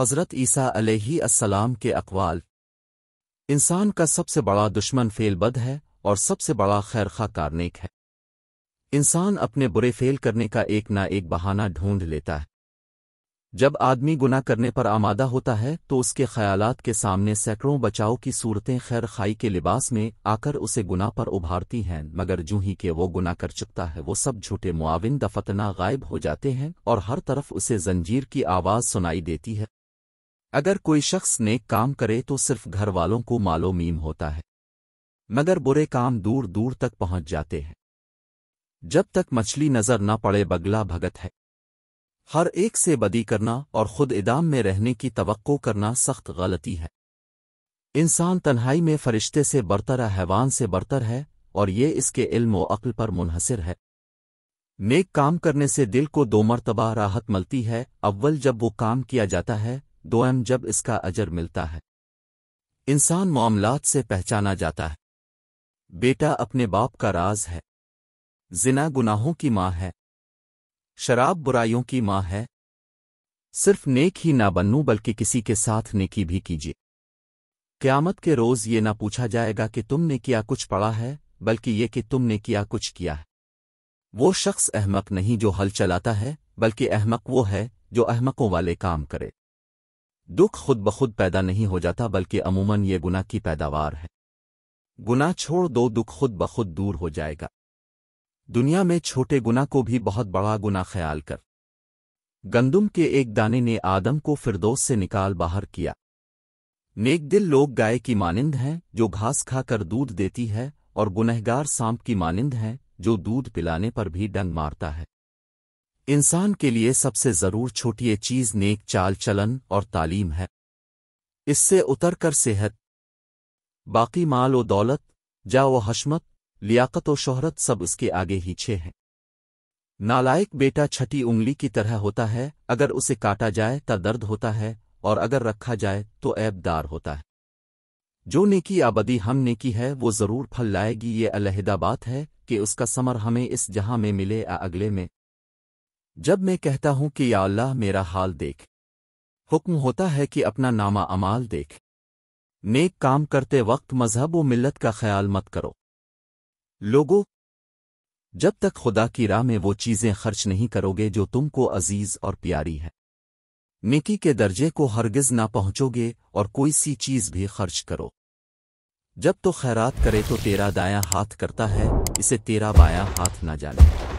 हज़रत ईसा अलैहिस्सलाम के अकवाल इंसान का सबसे बड़ा दुश्मन फेलबद है और सबसे बड़ा खैरखा कारनेक है इंसान अपने बुरे फेल करने का एक ना एक बहाना ढूंढ लेता है जब आदमी गुना करने पर आमादा होता है तो उसके ख्यालात के सामने सैकड़ों बचाव की सूरतें खैर खाई के लिबास में आकर उसे गुना पर उभारती हैं मगर जूं के वो गुना कर चुकता है वो सब झूठे मुआविन दफतना गायब हो जाते हैं और हर तरफ उसे जंजीर की आवाज़ सुनाई देती है अगर कोई शख्स नेक काम करे तो सिर्फ घर वालों को मालोमीम होता है मगर बुरे काम दूर दूर तक पहुंच जाते हैं जब तक मछली नजर न पड़े बगला भगत है हर एक से बदी करना और खुद इदाम में रहने की तवक्को करना सख्त गलती है इंसान तन्हाई में फरिश्ते से बरतर हैवान से बरतर है और ये इसके इल्म अक्ल पर मुनहसर है नेक काम करने से दिल को दो मरतबा राहत मिलती है अव्वल जब वो काम किया जाता है दोयम जब इसका अजर मिलता है इंसान मामलात से पहचाना जाता है बेटा अपने बाप का राज है जिना गुनाहों की माँ है शराब बुराइयों की माँ है सिर्फ नेक ही ना बनूं बल्कि किसी के साथ नेकी भी कीजिए क्यामत के रोज ये ना पूछा जाएगा कि तुमने किया कुछ पढ़ा है बल्कि ये कि तुमने किया कुछ किया है वो शख्स अहमक नहीं जो हल चलाता है बल्कि अहमक वो है जो अहमकों वाले काम करे दुख खुद बखुद पैदा नहीं हो जाता बल्कि अमूमन ये गुना की पैदावार है गुना छोड़ दो दुख खुद बखुद दूर हो जाएगा दुनिया में छोटे गुना को भी बहुत बड़ा गुना ख्याल कर गंदुम के एक दाने ने आदम को फिरदोस से निकाल बाहर किया नेक दिल लोग गाय की मानिंद हैं जो घास खाकर दूध देती है और गुनहगार सांप की मानिंद हैं जो दूध पिलाने पर भी डंग मारता है इंसान के लिए सबसे ज़रूर छोटी चीज़ नेक चाल चलन और तालीम है इससे उतरकर सेहत बाकी माल व दौलत जा व हशमत लियाकत व शोहरत सब उसके आगे ही छे हैं नालायक बेटा छठी उंगली की तरह होता है अगर उसे काटा जाए तो दर्द होता है और अगर रखा जाए तो ऐबदार होता है जो नेकी आबदी हमने की है वो ज़रूर फल लाएगी ये अलहदा बात है कि उसका समर हमें इस जहां में मिले या अगले में जब मैं कहता हूं कि या अल्लाह मेरा हाल देख हुक्म होता है कि अपना नामा अमाल देख नेक काम करते वक्त मजहब व मिल्लत का ख्याल मत करो लोगों जब तक खुदा की राह में वो चीज़ें खर्च नहीं करोगे जो तुमको अजीज और प्यारी है निकी के दर्जे को हरगिज ना पहुंचोगे और कोई सी चीज़ भी खर्च करो जब तो खैरात करे तो तेरा दायां हाथ करता है इसे तेरा बायां हाथ ना जाने